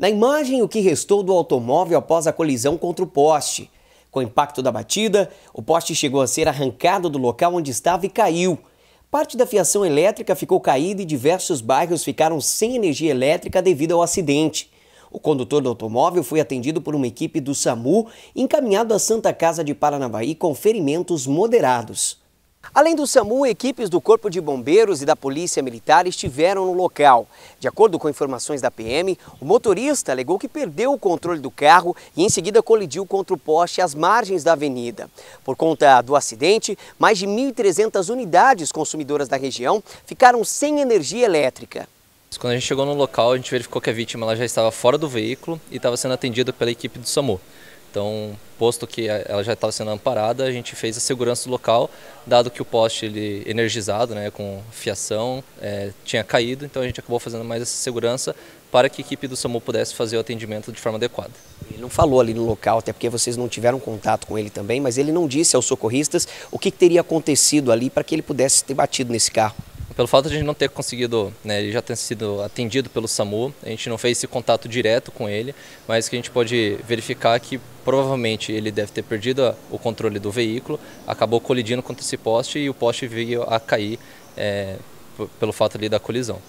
Na imagem, o que restou do automóvel após a colisão contra o poste. Com o impacto da batida, o poste chegou a ser arrancado do local onde estava e caiu. Parte da fiação elétrica ficou caída e diversos bairros ficaram sem energia elétrica devido ao acidente. O condutor do automóvel foi atendido por uma equipe do SAMU e encaminhado à Santa Casa de Paranavaí com ferimentos moderados. Além do SAMU, equipes do Corpo de Bombeiros e da Polícia Militar estiveram no local. De acordo com informações da PM, o motorista alegou que perdeu o controle do carro e em seguida colidiu contra o poste às margens da avenida. Por conta do acidente, mais de 1.300 unidades consumidoras da região ficaram sem energia elétrica. Quando a gente chegou no local, a gente verificou que a vítima já estava fora do veículo e estava sendo atendida pela equipe do SAMU. Então, posto que ela já estava sendo amparada, a gente fez a segurança do local, dado que o poste ele energizado, né, com fiação, é, tinha caído, então a gente acabou fazendo mais essa segurança para que a equipe do SAMU pudesse fazer o atendimento de forma adequada. Ele não falou ali no local, até porque vocês não tiveram contato com ele também, mas ele não disse aos socorristas o que teria acontecido ali para que ele pudesse ter batido nesse carro. Pelo fato de a gente não ter conseguido, né, ele já ter sido atendido pelo SAMU, a gente não fez esse contato direto com ele, mas que a gente pode verificar que provavelmente ele deve ter perdido o controle do veículo, acabou colidindo contra esse poste e o poste veio a cair é, pelo fato ali da colisão.